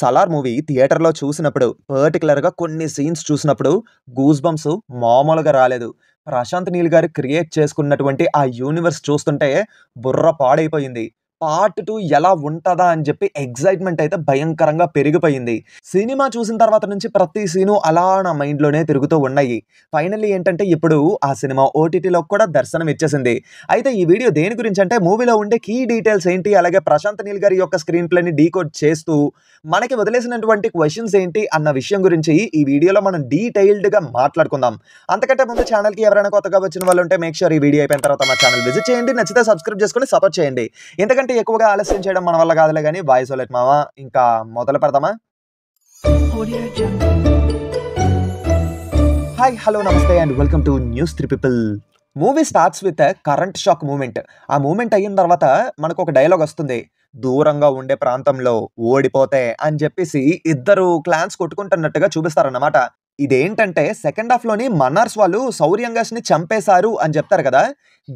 Salaar movie థియేటర్లో చూసినప్పుడు పర్టికులర్గా కొన్ని సీన్స్ చూసినప్పుడు గూస్ బంప్స్ మామూలుగా రాలేదు ప్రశాంత్ నీల్ గారు క్రియేట్ చేసుకున్నటువంటి ఆ యూనివర్స్ చూస్తుంటే బుర్ర పాడైపోయింది పార్ట్ టూ ఎలా ఉంటుందా అని చెప్పి ఎగ్జైట్మెంట్ అయితే భయంకరంగా పెరిగిపోయింది సినిమా చూసిన తర్వాత నుంచి ప్రతి సీను అలా నా మైండ్లోనే తిరుగుతూ ఉన్నాయి ఫైనల్లీ ఏంటంటే ఇప్పుడు ఆ సినిమా ఓటీటీలో కూడా దర్శనం ఇచ్చేసింది అయితే ఈ వీడియో దేని గురించి అంటే మూవీలో ఉండే కీ డీటెయిల్స్ ఏంటి అలాగే ప్రశాంత్ నీల్ గారి యొక్క స్క్రీన్ ప్లేని డీకోడ్ చేస్తూ మనకి వదిలేసినటువంటి క్వశ్చన్స్ ఏంటి అన్న విషయం గురించి ఈ వీడియోలో మనం డీటెయిల్డ్గా మాట్లాడుకుందాం అంతకంటే ముందు ఛానల్కి ఎవరైనా కొత్తగా వచ్చిన వాళ్ళు ఉంటే మేక్ షూర్ ఈ వీడియో అయిపోయిన తర్వాత మా ఛానల్ విజిట్ చేయండి నచ్చితే సబ్స్క్రైబ్ చేసుకుని సపోర్ట్ చేయండి ఎందుకంటే ఇంతకంటే ఎక్కువగా ఆలస్యం చేయడం మన వల్ల కాదులే కానీ బాయ్ సోలెట్ మామ ఇంకా మొదలు పెడతామా హాయ్ హలో నమస్తే and welcome to news three people movie starts with current shock moment ఆ మూమెంట్ అయిన తర్వాత మనకు ఒక డైలాగ్ వస్తుంది దూరంగా ఉండే ప్రాంతంలో ఓడిపోతే అని చెప్పేసి ఇద్దరు క్లాన్స్ కొట్టుకుంటున్నట్టుగా చూపిస్తారన్నమాట ఇదేంటంటే సెకండ్ హాఫ్లోని మన్నార్స్ వాళ్ళు సౌర్యంగాస్ని చంపేశారు అని చెప్తారు కదా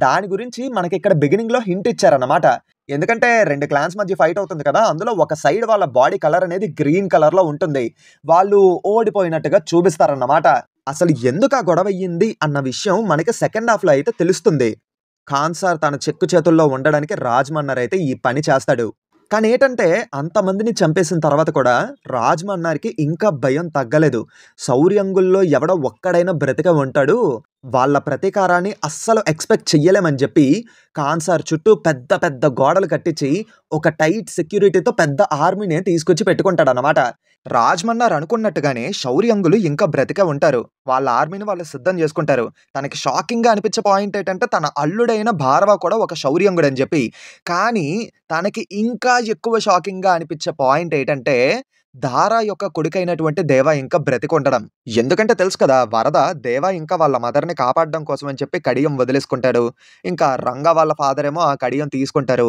దాని గురించి మనకి ఇక్కడ బిగినింగ్లో హింట్ ఇచ్చారన్నమాట ఎందుకంటే రెండు క్లాన్స్ మధ్య ఫైట్ అవుతుంది కదా అందులో ఒక సైడ్ వాళ్ళ బాడీ కలర్ అనేది గ్రీన్ కలర్లో ఉంటుంది వాళ్ళు ఓడిపోయినట్టుగా చూపిస్తారన్నమాట అసలు ఎందుకు ఆ గొడవ అయ్యింది అన్న విషయం మనకి సెకండ్ హాఫ్లో అయితే తెలుస్తుంది ఖాన్ సార్ తన చెక్కు చేతుల్లో ఉండడానికి రాజ్మన్నర్ అయితే ఈ పని చేస్తాడు కానీ ఏంటంటే అంతమందిని చంపేసిన తర్వాత కూడా రాజ్మన్నార్కి ఇంకా భయం తగ్గలేదు సౌర్యంగుల్లో ఎవడో ఒక్కడైనా బ్రతిక ఉంటాడు వాళ్ళ ప్రతీకారాన్ని అస్సలు ఎక్స్పెక్ట్ చెయ్యలేమని చెప్పి కాన్సార్ చుట్టూ పెద్ద పెద్ద గోడలు కట్టించి ఒక టైట్ సెక్యూరిటీతో పెద్ద ఆర్మీని తీసుకొచ్చి పెట్టుకుంటాడనమాట రాజ్మన్నార్ అనుకున్నట్టుగానే శౌర్యంగులు ఇంకా బ్రతికే ఉంటారు వాళ్ళ ఆర్మీని వాళ్ళు సిద్ధం చేసుకుంటారు తనకి షాకింగ్గా అనిపించే పాయింట్ ఏంటంటే తన అల్లుడైన భారవ కూడా ఒక శౌర్యంగుడు అని చెప్పి కానీ తనకి ఇంకా ఎక్కువ షాకింగ్గా అనిపించే పాయింట్ ఏంటంటే దారా యొక్క కొడుకైనటువంటి దేవ ఇంకా ఉండడం ఎందుకంటే తెలుసు కదా వరద దేవ ఇంకా వాళ్ళ మదర్ని కాపాడడం కోసం అని చెప్పి కడియం వదిలేసుకుంటాడు ఇంకా రంగ వాళ్ళ ఫాదర్ ఏమో ఆ కడియం తీసుకుంటారు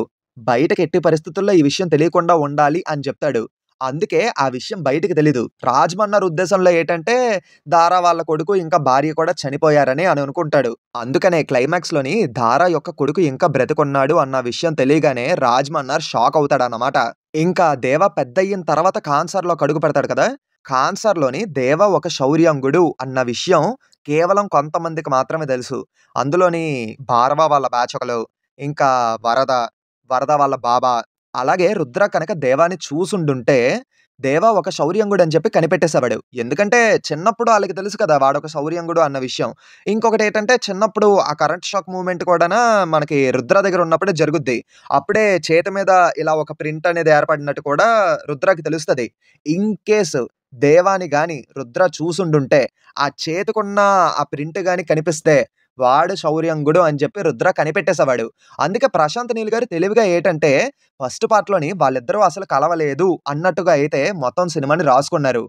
బయటకు ఎట్టి పరిస్థితుల్లో ఈ విషయం తెలియకుండా ఉండాలి అని చెప్తాడు అందుకే ఆ విషయం బయటికి తెలీదు రాజ్మన్నర్ ఉద్దేశంలో ఏంటంటే దారా వాళ్ళ కొడుకు ఇంకా భార్య కూడా చనిపోయారని అని అనుకుంటాడు అందుకనే క్లైమాక్స్లోని దారా యొక్క కొడుకు ఇంకా బ్రతికున్నాడు అన్న విషయం తెలియగానే రాజ్మన్నర్ షాక్ అవుతాడన్నమాట ఇంకా దేవ పెద్ద అయిన తర్వాత కాన్సర్లో కడుగు పెడతాడు కదా కాన్సర్లోని దేవ ఒక శౌర్యంగుడు అన్న విషయం కేవలం కొంతమందికి మాత్రమే తెలుసు అందులోని భారవ వాళ్ళ బాచకలు ఇంకా వరద వరద వాళ్ళ బాబా అలాగే రుద్ర కనుక దేవాన్ని చూసుండుంటే దేవ ఒక శౌర్యంగుడు అని చెప్పి కనిపెట్టేసేవాడు ఎందుకంటే చిన్నప్పుడు వాళ్ళకి తెలుసు కదా వాడు ఒక శౌర్యంగుడు అన్న విషయం ఇంకొకటి ఏంటంటే చిన్నప్పుడు ఆ కరెంట్ షాక్ మూమెంట్ కూడా మనకి రుద్ర దగ్గర ఉన్నప్పుడే జరుగుద్ది అప్పుడే చేతి మీద ఇలా ఒక ప్రింట్ అనేది ఏర్పడినట్టు కూడా రుద్రకి తెలుస్తుంది ఇన్ కేసు దేవాని కానీ రుద్ర చూసుండుంటే ఆ చేతికున్న ఆ ప్రింట్ కానీ కనిపిస్తే వాడు శౌర్యంగుడు అని చెప్పి రుద్ర కనిపెట్టేసేవాడు అందుకే ప్రశాంత్ నీల్ గారు తెలివిగా ఏంటంటే ఫస్ట్ పార్ట్లోని వాళ్ళిద్దరూ అసలు కలవలేదు అన్నట్టుగా అయితే మొత్తం సినిమాని రాసుకున్నారు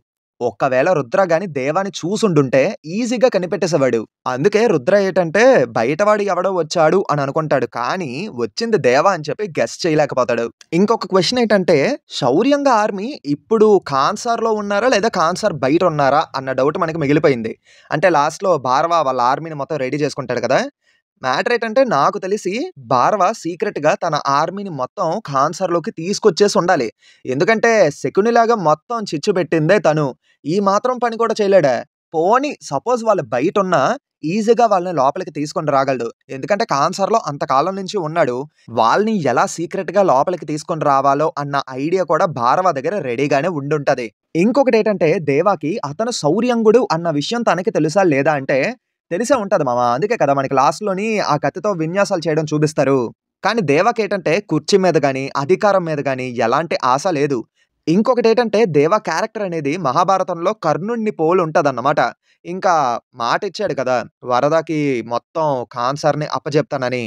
ఒక్కవేళ రుద్ర గాని దేవాని చూసుండుంటే ఈజీగా కనిపెట్టేసేవాడు అందుకే రుద్ర ఏటంటే బయటవాడు ఎవడో వచ్చాడు అని అనుకుంటాడు కానీ వచ్చింది దేవా అని చెప్పి గెస్ట్ చేయలేకపోతాడు ఇంకొక క్వశ్చన్ ఏంటంటే శౌర్యంగా ఆర్మీ ఇప్పుడు కాన్సార్ లో ఉన్నారా లేదా కాన్సార్ బయట ఉన్నారా అన్న డౌట్ మనకి మిగిలిపోయింది అంటే లాస్ట్ లో వాళ్ళ ఆర్మీని మొత్తం రెడీ చేసుకుంటాడు కదా మ్యాటర్ ఏంటంటే నాకు తెలిసి బార్వా సీక్రెట్ గా తన ఆర్మీని మొత్తం ఖాన్సర్ లోకి తీసుకొచ్చేసి ఉండాలి ఎందుకంటే శకునిలాగా మొత్తం చిచ్చు పెట్టిందే తను ఈ మాత్రం పని కూడా చేయలేడా పోని సపోజ్ వాళ్ళు బయట ఉన్నా ఈజీగా వాళ్ళని లోపలికి తీసుకొని రాగలడు ఎందుకంటే కాన్సర్లో అంతకాలం నుంచి ఉన్నాడు వాళ్ళని ఎలా సీక్రెట్గా లోపలికి తీసుకొని రావాలో అన్న ఐడియా కూడా భారవ దగ్గర రెడీగానే ఉండుంటది ఇంకొకటి ఏంటంటే దేవాకి అతను సౌర్యంగుడు అన్న విషయం తనకి తెలుసా లేదా అంటే తెలిసే ఉంటుంది మామ అందుకే కదా మనకి లాస్ట్లోని ఆ కత్తితో విన్యాసాలు చేయడం చూపిస్తారు కానీ దేవాకి ఏంటంటే కుర్చీ మీద కానీ అధికారం మీద కానీ ఎలాంటి ఆశ లేదు ఇంకొకటి ఏంటంటే దేవ క్యారెక్టర్ అనేది మహాభారతంలో కర్ణుణ్ణి పోలు ఉంటదన్నమాట ఇంకా మాట ఇచ్చాడు కదా వరదకి మొత్తం కాన్సర్ని అప్పజెప్తానని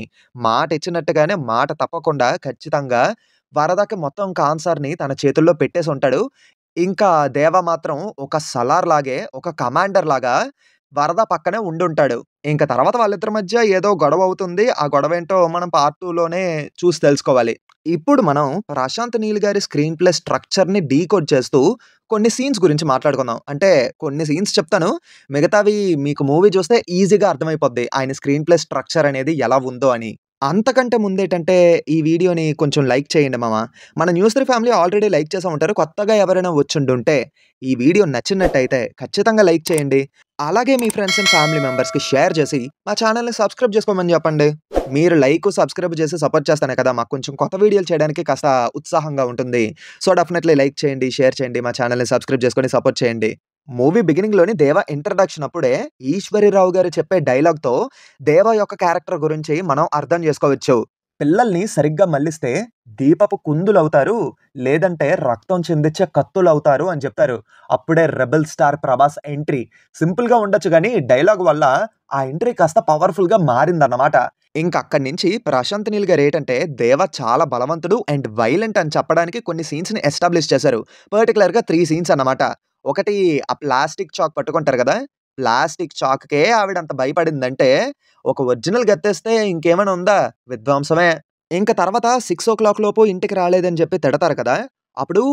మాట ఇచ్చినట్టుగానే మాట తప్పకుండా ఖచ్చితంగా వరదకి మొత్తం కాన్సర్ని తన చేతుల్లో పెట్టేసి ఉంటాడు ఇంకా దేవ మాత్రం ఒక సలార్ లాగే ఒక కమాండర్ లాగా వరద పక్కనే ఉంటాడు ఇంకా తర్వాత వాళ్ళిద్దరి మధ్య ఏదో గొడవ అవుతుంది ఆ గొడవ ఏంటో మనం పార్ట్ టూలోనే చూసి తెలుసుకోవాలి ఇప్పుడు మనం ప్రశాంత్ నీల్ గారి స్క్రీన్ ప్లే స్ట్రక్చర్ని డీకోడ్ చేస్తూ కొన్ని సీన్స్ గురించి మాట్లాడుకుందాం అంటే కొన్ని సీన్స్ చెప్తాను మిగతావి మీకు మూవీ చూస్తే ఈజీగా అర్థమైపోద్ది ఆయన స్క్రీన్ ప్లే స్ట్రక్చర్ అనేది ఎలా ఉందో అని అంతకంటే ముందేటంటే ఈ వీడియోని కొంచెం లైక్ చేయండి మామ మన news three family already like చేసి ఉంటారు కొత్తగా ఎవరైనా వచ్చిండుంటే ఈ వీడియో నచ్చినట్టయితే ఖచ్చితంగా లైక్ చేయండి అలాగే మీ ఫ్రెండ్స్ అండ్ ఫ్యామిలీ మెంబర్స్కి షేర్ చేసి మా ఛానల్ని సబ్స్క్రైబ్ చేసుకోమని చెప్పండి మీరు లైక్ సబ్స్క్రైబ్ చేసి సపోర్ట్ చేస్తానే కదా మాకు కొంచెం కొత్త వీడియోలు చేయడానికి కాస్త ఉత్సాహంగా ఉంటుంది సో డెఫినెట్లీ లైక్ చేయండి షేర్ చేయండి మా ఛానల్ని సబ్స్క్రైబ్ చేసుకొని సపోర్ట్ చేయండి మూవీ బిగినింగ్లోని దేవ ఇంట్రడక్షన్ అప్పుడే ఈశ్వరిరావు గారు చెప్పే డైలాగ్తో దేవ యొక్క క్యారెక్టర్ గురించి మనం అర్థం చేసుకోవచ్చు పిల్లల్ని సరిగ్గా మళ్ళిస్తే దీపపు కుందులవుతారు లేదంటే రక్తం చెందించే కత్తులవుతారు అని చెప్తారు అప్పుడే రెబల్ స్టార్ ప్రభాస్ ఎంట్రీ సింపుల్గా ఉండొచ్చు కానీ డైలాగ్ వల్ల ఆ ఎంట్రీ కాస్త పవర్ఫుల్గా మారిందన్నమాట ఇంకా అక్కడి నుంచి ప్రశాంత్ నీల్ గారు ఏంటంటే దేవ చాలా బలవంతుడు అండ్ వైలెంట్ అని చెప్పడానికి కొన్ని సీన్స్ని ఎస్టాబ్లిష్ చేశారు పర్టికులర్గా త్రీ సీన్స్ అన్నమాట ఒకటి ఆ ప్లాస్టిక్ చాక్ పట్టుకుంటారు కదా ప్లాస్టిక్ చాక్కే ఆవిడ అంత భయపడిందంటే ఒక ఒరిజినల్ గత్తేస్తే ఇంకేమైనా ఉందా విధ్వంసమే ఇంకా తర్వాత సిక్స్ ఓ క్లాక్ లోపు ఇంటికి రాలేదని చెప్పి తిడతారు కదా అప్పుడు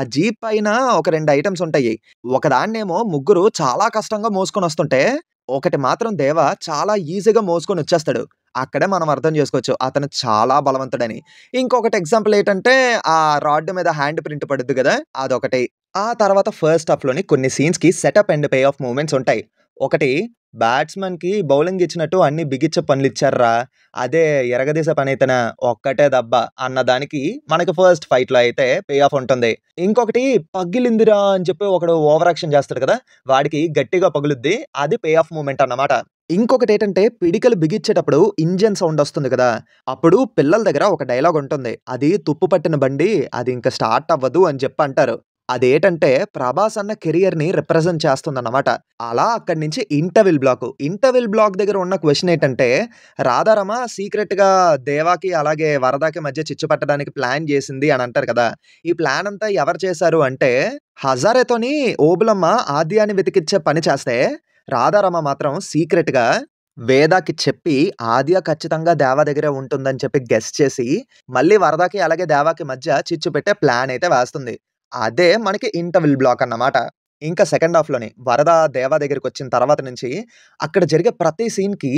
ఆ జీప్ పైన ఒక రెండు ఐటమ్స్ ఉంటాయి ఒకదాన్నేమో ముగ్గురు చాలా కష్టంగా మోసుకొని వస్తుంటే ఒకటి మాత్రం దేవ చాలా ఈజీగా మోసుకొని వచ్చేస్తాడు అక్కడే మనం అర్థం చేసుకోవచ్చు అతను చాలా బలవంతుడని ఇంకొకటి ఎగ్జాంపుల్ ఏంటంటే ఆ రాడ్ మీద హ్యాండ్ ప్రింట్ పడుద్ది కదా అదొకటి ఆ తర్వాత ఫస్ట్ హాఫ్లోని కొన్ని సీన్స్కి setup and pay off moments ఉంటాయి ఒకటి బ్యాట్స్మెన్కి బౌలింగ్ ఇచ్చినట్టు అన్ని బిగిచ్చే పనులు ఇచ్చారా అదే ఎరగదీసే పని అయితేనా ఒక్కటే దెబ్బ అన్న దానికి మనకి ఫస్ట్ ఫైట్లో అయితే పే ఆఫ్ ఉంటుంది ఇంకొకటి పగిలిందిరా అని చెప్పి ఒకడు ఓవరాక్షన్ చేస్తాడు కదా వాడికి గట్టిగా పగులుద్ది అది పే ఆఫ్ మూమెంట్ అన్నమాట ఇంకొకటి ఏంటంటే పిడికలు బిగించేటప్పుడు ఇంజన్ సౌండ్ వస్తుంది కదా అప్పుడు పిల్లల దగ్గర ఒక డైలాగ్ ఉంటుంది అది తుప్పు పట్టిన బండి అది ఇంకా స్టార్ట్ అవ్వదు అని చెప్పి అంటారు అదేటంటే ప్రభాస్ అన్న కెరియర్ని రిప్రజెంట్ అనమాట అలా అక్కడి నుంచి ఇంటర్విల్ బ్లాక్ ఇంటర్విల్ బ్లాక్ దగ్గర ఉన్న క్వశ్చన్ ఏంటంటే రాధారమ సీక్రెట్గా దేవాకి అలాగే వరదాకి మధ్య చిచ్చు పట్టడానికి ప్లాన్ చేసింది అని అంటారు కదా ఈ ప్లాన్ అంతా ఎవరు చేశారు అంటే హజారేతోని ఓబులమ్మ ఆద్యాన్ని వెతికిచ్చే పని చేస్తే రాధారమ మాత్రం సీక్రెట్గా వేదాకి చెప్పి ఆద్య ఖచ్చితంగా దేవా దగ్గరే ఉంటుందని చెప్పి గెస్ చేసి మళ్ళీ వరదాకి అలాగే దేవాకి మధ్య చిచ్చు పెట్టే ప్లాన్ అయితే వేస్తుంది అదే మనకి ఇంటర్విల్ బ్లాక్ అన్నమాట ఇంకా సెకండ్ హాఫ్లోనే వరద దేవ దగ్గరికి వచ్చిన తర్వాత నుంచి అక్కడ జరిగే ప్రతి సీన్కి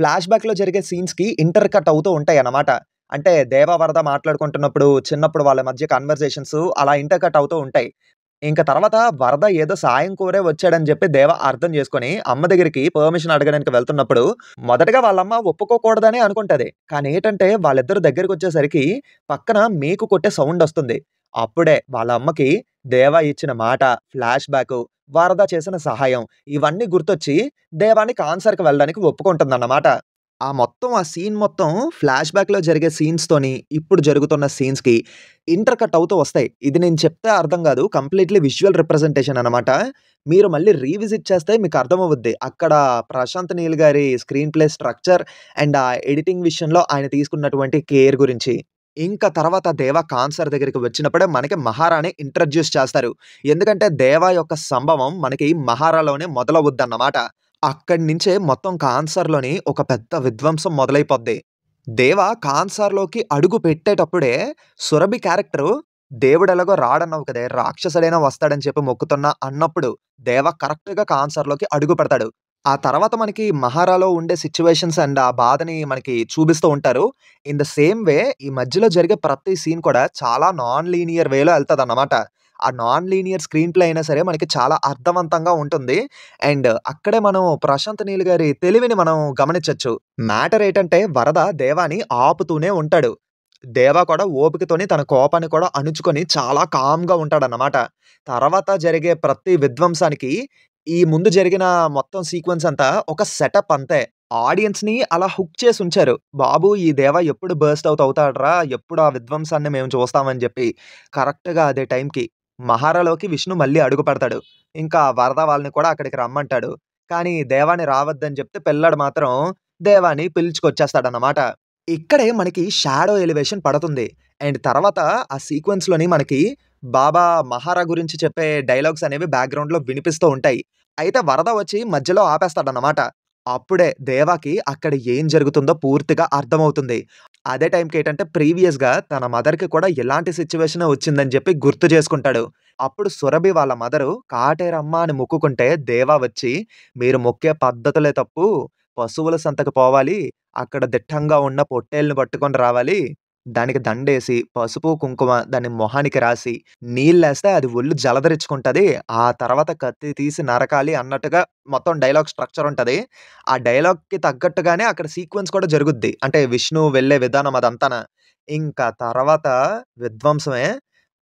ఫ్లాష్ జరిగే సీన్స్కి ఇంటర్ కట్ అవుతూ ఉంటాయి అన్నమాట అంటే దేవ వరద మాట్లాడుకుంటున్నప్పుడు చిన్నప్పుడు వాళ్ళ మధ్య కన్వర్జేషన్స్ అలా ఇంటర్ కట్ అవుతూ ఉంటాయి ఇంక తర్వాత వరద ఏదో సాయం కోరే వచ్చాడని చెప్పి దేవ అర్థం చేసుకుని అమ్మ దగ్గరికి పర్మిషన్ అడగడానికి వెళ్తున్నప్పుడు మొదటగా వాళ్ళమ్మ ఒప్పుకోకూడదని అనుకుంటది కానీ ఏంటంటే వాళ్ళిద్దరు దగ్గరికి వచ్చేసరికి పక్కన మీకు కొట్టే సౌండ్ వస్తుంది అప్పుడే వాళ్ళ అమ్మకి దేవ ఇచ్చిన మాట ఫ్లాష్ బ్యాక్ వరద చేసిన సహాయం ఇవన్నీ గుర్తొచ్చి దేవానికి ఆన్సర్కి వెళ్ళడానికి అన్నమాట ఆ మొత్తం ఆ సీన్ మొత్తం ఫ్లాష్ బ్యాక్లో జరిగే సీన్స్తోని ఇప్పుడు జరుగుతున్న సీన్స్కి ఇంటర్ కట్ అవుతూ వస్తాయి ఇది నేను చెప్తే అర్థం కాదు కంప్లీట్లీ విజువల్ రిప్రజెంటేషన్ అనమాట మీరు మళ్ళీ రీవిజిట్ చేస్తే మీకు అర్థమవుద్ది అక్కడ ప్రశాంత్ నీల్ గారి స్క్రీన్ ప్లే స్ట్రక్చర్ అండ్ ఆ ఎడిటింగ్ విషయంలో ఆయన తీసుకున్నటువంటి కేర్ గురించి ఇంకా తర్వాత దేవా కాన్సర్ దగ్గరికి వచ్చినప్పుడే మనకి మహారాని ఇంట్రడ్యూస్ చేస్తారు ఎందుకంటే దేవా యొక్క సంభవం మనకి మహారాలోనే అన్నమాట అక్కడి నుంచే మొత్తం కాన్సర్లోని ఒక పెద్ద విధ్వంసం మొదలైపోద్ది దేవ కాన్సర్లోకి అడుగు పెట్టేటప్పుడే సురభి క్యారెక్టరు దేవుడెలాగో రాడన్నావు కదే రాక్షసుడైనా వస్తాడని చెప్పి మొక్కుతున్నా అన్నప్పుడు దేవ కరెక్ట్గా కాన్సర్లోకి అడుగు పెడతాడు ఆ తర్వాత మనకి మహారాలో ఉండే సిచ్యువేషన్స్ అండ్ ఆ బాధని మనకి చూపిస్తూ ఉంటారు ఇన్ ద సేమ్ వే ఈ మధ్యలో జరిగే ప్రతి సీన్ కూడా చాలా నాన్ లీనియర్ వేలో వెళ్తుంది అన్నమాట ఆ నాన్ లీనియర్ స్క్రీన్ ప్లే అయినా సరే మనకి చాలా అర్థవంతంగా ఉంటుంది అండ్ అక్కడే మనం ప్రశాంత్ నీల్ గారి తెలివిని మనం గమనించవచ్చు మ్యాటర్ ఏంటంటే వరద దేవాని ఆపుతూనే ఉంటాడు దేవా కూడా ఓపికతోని తన కోపాన్ని కూడా అణుచుకొని చాలా కామ్గా ఉంటాడన్నమాట తర్వాత జరిగే ప్రతి విధ్వంసానికి ఈ ముందు జరిగిన మొత్తం సీక్వెన్స్ అంతా ఒక సెటప్ అంతే ఆడియన్స్ని అలా హుక్ చేసి ఉంచారు బాబు ఈ దేవా ఎప్పుడు బర్స్ట్ అవుట్ అవుతాడరా ఎప్పుడు ఆ విధ్వంసాన్ని మేము చూస్తామని చెప్పి కరెక్ట్గా అదే టైంకి మహారాలోకి విష్ణు మళ్ళీ అడుగు పెడతాడు ఇంకా వరద వాళ్ళని కూడా అక్కడికి రమ్మంటాడు కానీ దేవాని రావద్దని చెప్తే పిల్లడు మాత్రం దేవాని పిలుచుకొచ్చేస్తాడన్నమాట ఇక్కడే మనకి షాడో ఎలివేషన్ పడుతుంది అండ్ తర్వాత ఆ సీక్వెన్స్లోని మనకి బాబా మహారా గురించి చెప్పే డైలాగ్స్ అనేవి బ్యాక్గ్రౌండ్లో వినిపిస్తూ ఉంటాయి అయితే వరద వచ్చి మధ్యలో ఆపేస్తాడన్నమాట అప్పుడే దేవాకి అక్కడ ఏం జరుగుతుందో పూర్తిగా అర్థమవుతుంది అదే టైంకి ఏంటంటే ప్రీవియస్గా తన మదర్కి కూడా ఎలాంటి సిచ్యువేషన్ వచ్చిందని చెప్పి గుర్తు చేసుకుంటాడు అప్పుడు సురభి వాళ్ళ మదరు కాటేరమ్మ అని మొక్కుకుంటే దేవా వచ్చి మీరు మొక్కే పద్ధతులే తప్పు పశువుల సంతకు పోవాలి అక్కడ దిట్టంగా ఉన్న పొట్టేల్ని పట్టుకొని రావాలి దానికి దండేసి పసుపు కుంకుమ దాన్ని మొహానికి రాసి నీళ్ళేస్తే అది ఒళ్ళు జలధరించుకుంటుంది ఆ తర్వాత కత్తి తీసి నరకాలి అన్నట్టుగా మొత్తం డైలాగ్ స్ట్రక్చర్ ఉంటుంది ఆ డైలాగ్కి తగ్గట్టుగానే అక్కడ సీక్వెన్స్ కూడా జరుగుద్ది అంటే విష్ణు వెళ్ళే విధానం అదంతా ఇంకా తర్వాత విధ్వంసమే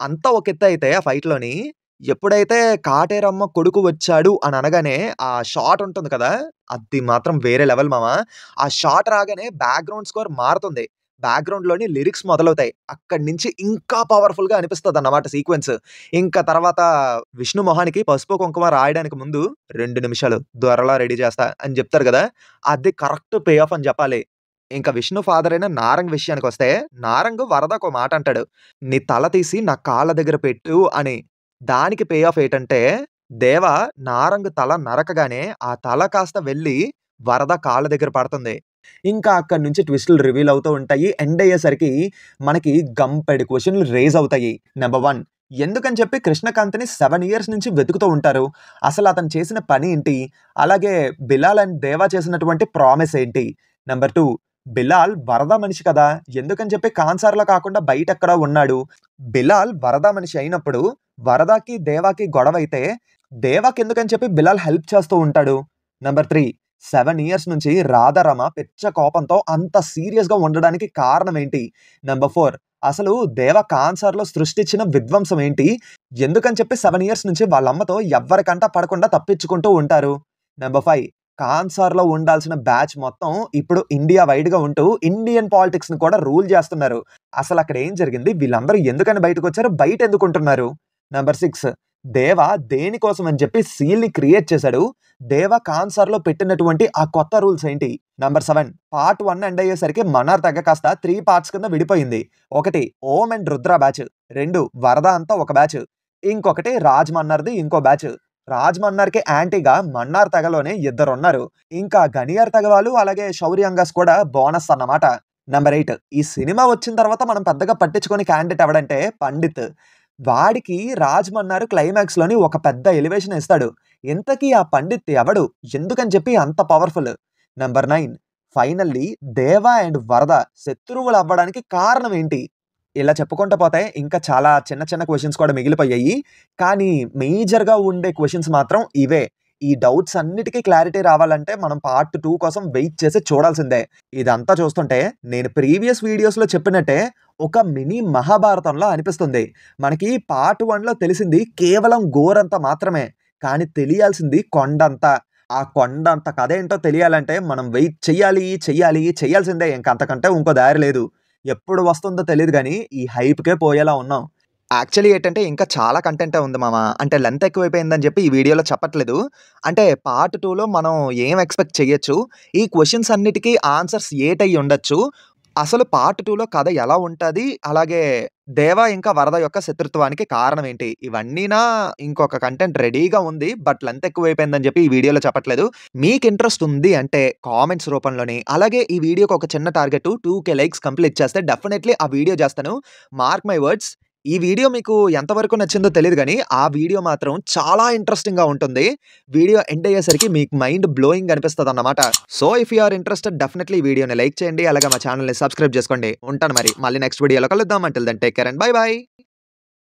అంతా ఒక ఎత్తు అయితే ఆ ఫైట్లోని ఎప్పుడైతే కాటేరమ్మ కొడుకు వచ్చాడు అని అనగానే ఆ షాట్ ఉంటుంది కదా అది మాత్రం వేరే లెవెల్ మామ ఆ షాట్ రాగానే బ్యాక్గ్రౌండ్ స్కోర్ మారుతుంది బ్యాక్గ్రౌండ్లోని లిరిక్స్ మొదలవుతాయి అక్కడి నుంచి ఇంకా పవర్ఫుల్గా అనిపిస్తుంది అన్నమాట సీక్వెన్స్ ఇంకా తర్వాత విష్ణు మొహానికి పసుపు కుంకుమ రాయడానికి ముందు రెండు నిమిషాలు దొరలా రెడీ చేస్తా అని చెప్తారు కదా అది కరెక్ట్ పే ఆఫ్ అని చెప్పాలి ఇంకా విష్ణు ఫాదర్ అయిన నారంగ్ విషయానికి వస్తే నారంగ్ వరద ఒక మాట అంటాడు నీ తల తీసి నా కాళ్ళ దగ్గర పెట్టు అని దానికి పే ఆఫ్ ఏంటంటే దేవ నారంగ్ తల నరకగానే ఆ తల కాస్త వెళ్ళి వరద కాళ్ళ దగ్గర పడుతుంది ఇంకా అక్కడ నుంచి ట్విస్టులు రివీల్ అవుతూ ఉంటాయి ఎండ్ అయ్యేసరికి మనకి గంపెడి క్వశ్చన్లు రేజ్ అవుతాయి నెంబర్ వన్ ఎందుకని చెప్పి కృష్ణకాంత్ని సెవెన్ ఇయర్స్ నుంచి వెతుకుతూ ఉంటారు అసలు అతను చేసిన పని ఏంటి అలాగే బిలాల్ అండ్ దేవా చేసినటువంటి ప్రామిస్ ఏంటి నెంబర్ టూ బిలాల్ వరద మనిషి కదా ఎందుకని చెప్పి కాన్సార్లో కాకుండా బయట ఎక్కడ ఉన్నాడు బిలాల్ వరద మనిషి అయినప్పుడు వరదాకి దేవాకి గొడవ అయితే దేవాకి ఎందుకని చెప్పి బిలాల్ హెల్ప్ చేస్తూ ఉంటాడు నెంబర్ త్రీ సెవెన్ ఇయర్స్ నుంచి రాధారమ పిచ్చ కోపంతో అంత సీరియస్గా ఉండడానికి కారణం ఏంటి నెంబర్ ఫోర్ అసలు దేవ కాన్సర్లో సృష్టించిన విధ్వంసం ఏంటి ఎందుకని చెప్పి సెవెన్ ఇయర్స్ నుంచి వాళ్ళమ్మతో ఎవరికంటా పడకుండా తప్పించుకుంటూ ఉంటారు నెంబర్ ఫైవ్ కాన్సార్లో ఉండాల్సిన బ్యాచ్ మొత్తం ఇప్పుడు ఇండియా వైడ్గా ఉంటూ ఇండియన్ పాలిటిక్స్ని కూడా రూల్ చేస్తున్నారు అసలు అక్కడ ఏం జరిగింది వీళ్ళందరూ ఎందుకని బయటకు వచ్చారు బయట ఎందుకుంటున్నారు నెంబర్ సిక్స్ దేవ దేనికోసం అని చెప్పి సీల్ని క్రియేట్ చేశాడు దేవ కాన్సర్లో పెట్టినటువంటి ఆ కొత్త రూల్స్ ఏంటి number seven part one end అయ్యేసరికి మనార్ తగ్గ కాస్త త్రీ పార్ట్స్ కింద విడిపోయింది ఒకటి ఓం అండ్ రుద్ర బ్యాచ్ రెండు వరద అంతా ఒక బ్యాచ్ ఇంకొకటి రాజ్ మన్నార్ది ఇంకో బ్యాచ్ రాజ్ మన్నర్కి యాంటీగా మన్నార్ తెగలోనే ఇద్దరున్నారు ఇంకా గనియార్ తెగ వాళ్ళు అలాగే శౌర్యంగస్ కూడా బోనస్ అన్నమాట నంబర్ ఎయిట్ ఈ సినిమా వచ్చిన తర్వాత మనం పెద్దగా పట్టించుకొని క్యాండిడేట్ ఎవడంటే పండిత్ వాడికి రాజమన్నారు క్లైమాక్స్లోని ఒక పెద్ద ఎలివేషన్ ఇస్తాడు ఇంతకీ ఆ పండిత్ ఎవడు ఎందుకని చెప్పి అంత powerful number nine finally Deva and Varada శత్రువులు అవ్వడానికి కారణం ఏంటి ఇలా చెప్పుకుంటూ పోతే ఇంకా చాలా చిన్న చిన్న క్వశ్చన్స్ కూడా మిగిలిపోయాయి కానీ మేజర్గా ఉండే క్వశ్చన్స్ మాత్రం ఇవే ఈ డౌట్స్ అన్నిటికీ క్లారిటీ రావాలంటే మనం పార్ట్ టూ కోసం వెయిట్ చేసి చూడాల్సిందే ఇదంతా చూస్తుంటే నేను ప్రీవియస్ వీడియోస్లో చెప్పినట్టే ఒక మినీ మహాభారతంలో అనిపిస్తుంది మనకి పార్ట్ వన్లో తెలిసింది కేవలం గోరంత మాత్రమే కానీ తెలియాల్సింది కొండంత ఆ కొండ అంత కథ ఏంటో తెలియాలంటే మనం వెయిట్ చెయ్యాలి చెయ్యాలి చెయ్యాల్సిందే ఇంకంతకంటే ఇంకో దారి లేదు ఎప్పుడు వస్తుందో తెలియదు కానీ ఈ హైప్కే పోయేలా ఉన్నాం యాక్చువల్లీ ఏంటంటే ఇంకా చాలా కంటెంటే ఉంది మామ అంటే లెంత్ ఎక్కువైపోయిందని చెప్పి ఈ వీడియోలో చెప్పట్లేదు అంటే పార్ట్ టూలో మనం ఏం ఎక్స్పెక్ట్ చేయొచ్చు ఈ క్వశ్చన్స్ అన్నిటికీ ఆన్సర్స్ ఏటై ఉండొచ్చు అసలు పార్ట్ టూలో కథ ఎలా ఉంటుంది అలాగే దేవ ఇంకా వరద యొక్క శత్రుత్వానికి కారణం ఏంటి ఇవన్నీనా ఇంకొక కంటెంట్ రెడీగా ఉంది బట్ లెంత్ ఎక్కువైపోయిందని చెప్పి ఈ వీడియోలో చెప్పట్లేదు మీకు ఇంట్రెస్ట్ ఉంది అంటే కామెంట్స్ రూపంలోని అలాగే ఈ వీడియోకి ఒక చిన్న target two K likes complete చేస్తే డెఫినెట్లీ ఆ వీడియో చేస్తాను మార్క్ మై వర్డ్స్ ఈ వీడియో మీకు ఎంతవరకు నచ్చిందో తెలియదు కానీ ఆ వీడియో మాత్రం చాలా ఇంట్రెస్టింగ్గా ఉంటుంది వీడియో ఎండ్ అయ్యేసరికి మీకు మైండ్ బ్లోయింగ్ అనిపిస్తుంది అన్నమాట so if you are interested definitely వీడియోని లైక్ చేయండి అలాగే మా ఛానల్ని సబ్స్క్రైబ్ చేసుకోండి ఉంటాను మరి మళ్ళీ నెక్స్ట్ వీడియోలో కలుద్దాం అంటే then take care and bye bye